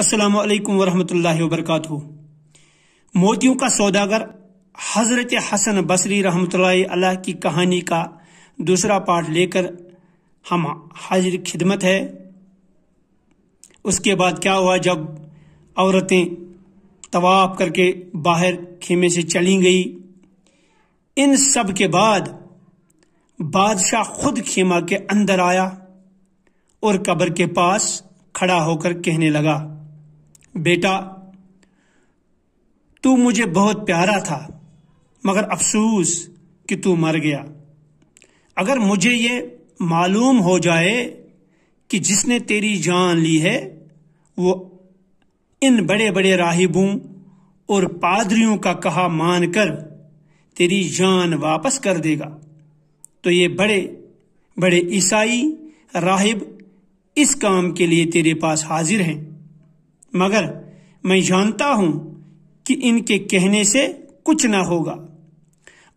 अस्सलाम वालेकुम वरहमतुल्लाहि वबरकातुहू मोतियों का सौदागर हज़रत हसन बसरी रहमतुल्लाहि अलैह की कहानी का दूसरा पार्ट लेकर हम हाजिर खिदमत है उसके बाद क्या हुआ जब औरतें तवाफ करके बाहर खेमे से चली गई इन सब के बाद बादशाह खुद खेमा के अंदर आया और कब्र के पास खड़ा होकर कहने लगा बेटा तू मुझे बहुत प्यारा था मगर अफसोस कि तू मर गया अगर मुझे ये मालूम हो जाए कि जिसने तेरी जान ली है वो इन बड़े बड़े राहिबों और पादरियों का कहा मानकर तेरी जान वापस कर देगा तो ये बड़े बड़े ईसाई राहिब इस काम के लिए तेरे पास हाजिर हैं मगर मैं जानता हूं कि इनके कहने से कुछ ना होगा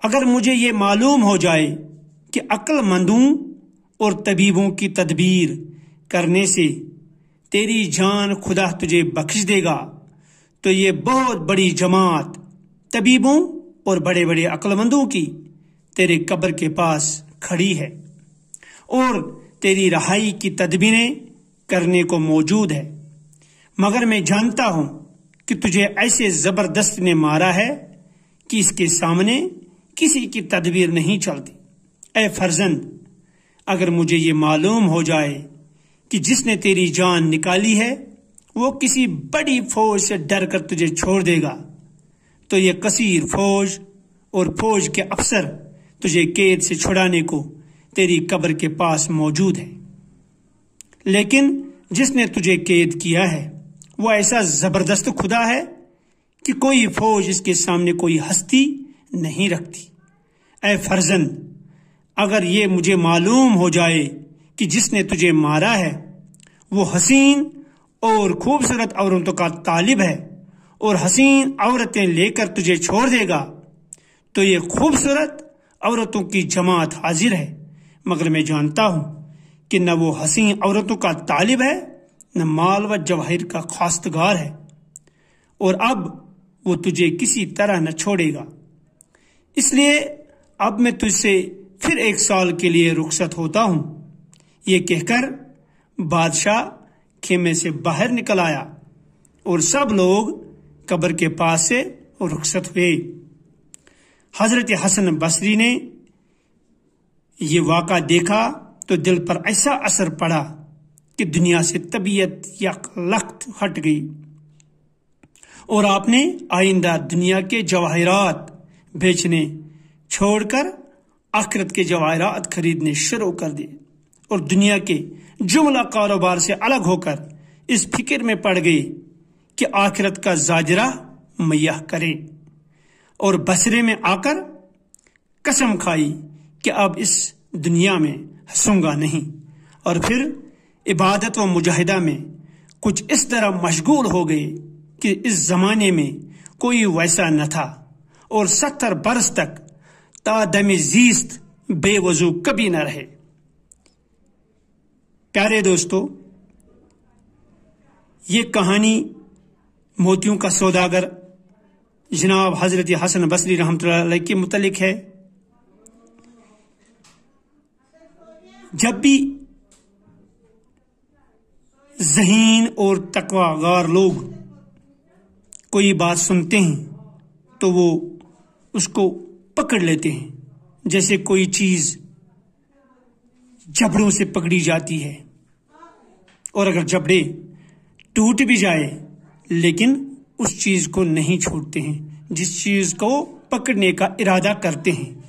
अगर मुझे ये मालूम हो जाए कि अक्लमंदों और तबीबों की तदबीर करने से तेरी जान खुदा तुझे बख्श देगा तो ये बहुत बड़ी जमात तबीबों और बड़े बड़े अक्लमंदों की तेरे कब्र के पास खड़ी है और तेरी रहाई की तदबीरें करने को मौजूद है मगर मैं जानता हूं कि तुझे ऐसे जबरदस्त ने मारा है कि इसके सामने किसी की तदबीर नहीं चलती ए फर्जंद अगर मुझे ये मालूम हो जाए कि जिसने तेरी जान निकाली है वो किसी बड़ी फौज से डर कर तुझे छोड़ देगा तो ये कसीर फौज और फौज के अफसर तुझे कैद से छुड़ाने को तेरी कब्र के पास मौजूद है लेकिन जिसने तुझे कैद किया है वो ऐसा जबरदस्त खुदा है कि कोई फौज इसके सामने कोई हस्ती नहीं रखती ए फर्जन अगर ये मुझे मालूम हो जाए कि जिसने तुझे मारा है वो हसीन और खूबसूरत औरतों का तालिब है और हसीन औरतें लेकर तुझे छोड़ देगा तो ये खूबसूरत औरतों की जमात हाजिर है मगर मैं जानता हूं कि न वो हसीन औरतों का तालिब है न माल व जवाहिर का खास्तगार है और अब वो तुझे किसी तरह न छोड़ेगा इसलिए अब मैं तुझसे फिर एक साल के लिए रुखसत होता हूं ये कहकर बादशाह खेमे से बाहर निकल आया और सब लोग कब्र के पास से रुखसत हुए हजरत हसन बसरी ने ये वाक़ा देखा तो दिल पर ऐसा असर पड़ा कि दुनिया से तबीयत लख्त हट गई और आपने आइंदा दुनिया के जवाहरात बेचने छोड़कर आखिरत के जवाहरात खरीदने शुरू कर दिए और दुनिया के जुमला कारोबार से अलग होकर इस फिक्र में पड़ गई कि आखिरत का जाजरा मैया करे और बसरे में आकर कसम खाई कि अब इस दुनिया में हंसूंगा नहीं और फिर इबादत व मुजाहिदा में कुछ इस तरह मशगूल हो गए कि इस जमाने में कोई वैसा न था और सत्तर बरस तक तादम जीस्त बेवजू कभी न रहे प्यारे दोस्तों ये कहानी मोतियों का सौदागर जनाब हजरत हसन बसरी रहमत के मुतलिक है जब भी जहीन और तकवागार लोग कोई बात सुनते हैं तो वो उसको पकड़ लेते हैं जैसे कोई चीज जबड़ों से पकड़ी जाती है और अगर जबड़े टूट भी जाए लेकिन उस चीज को नहीं छोड़ते हैं जिस चीज को पकड़ने का इरादा करते हैं